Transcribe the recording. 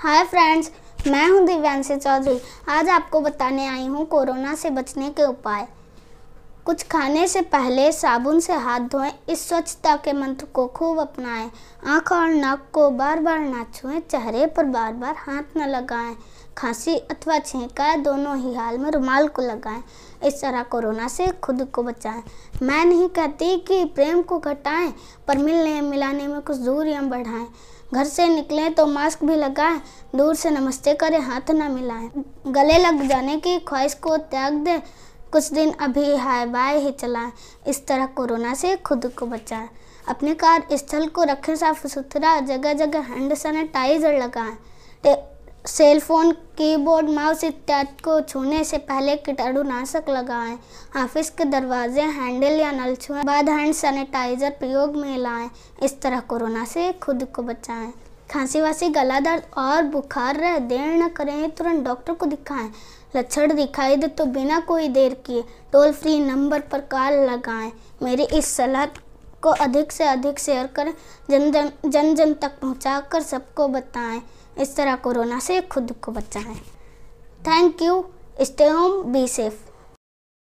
hi friends मैं हूं दिव्यांशी चौधरी आज आपको बताने आई हूं कोरोना से बचने के उपाय कुछ खाने से पहले साबुन से हाथ धोएं इस स्वच्छता के मंत्र को खूब अपनाएं आँख और नाक को बार बार ना छुएं चेहरे पर बार बार हाथ न लगाएं खांसी अथवा छींका दोनों ही हाल में रुमाल को लगाएं इस तरह कोरोना से खुद को बचाएं मैं नहीं कहती कि प्रेम को घटाएं पर मिलने मिलाने में कुछ दूरियां बढ़ाएं घर से निकलें तो मास्क भी लगाएं दूर से नमस्ते करें हाथ ना मिलाएं गले लग जाने की ख्वाहिश को त्याग दें कुछ दिन अभी हाय बाय ही चलाएं इस तरह कोरोना से खुद को बचाएं अपने कार स्थल को रखें साफ सुथरा जगह जगह हैंड सैनिटाइजर लगाएं सेलफोन कीबोर्ड माउस इत्यादि को छूने से पहले कीटाणुनाशक लगाएं ऑफिस के दरवाजे हैंडल या नल छुए बाद हैंड सैनिटाइजर प्रयोग में लाएं इस तरह कोरोना से खुद को बचाएं खांसी वासी गला दर्द और बुखार रह देर न करें तुरंत डॉक्टर को दिखाएं लक्षण दिखाई दे तो बिना कोई देर किए टोल फ्री नंबर पर कॉल लगाएं मेरी इस सलाह को अधिक से अधिक शेयर करें जन जन जन जन तक पहुँचा कर सबको बताएं इस तरह कोरोना से खुद को बचाएं thank you stay home be safe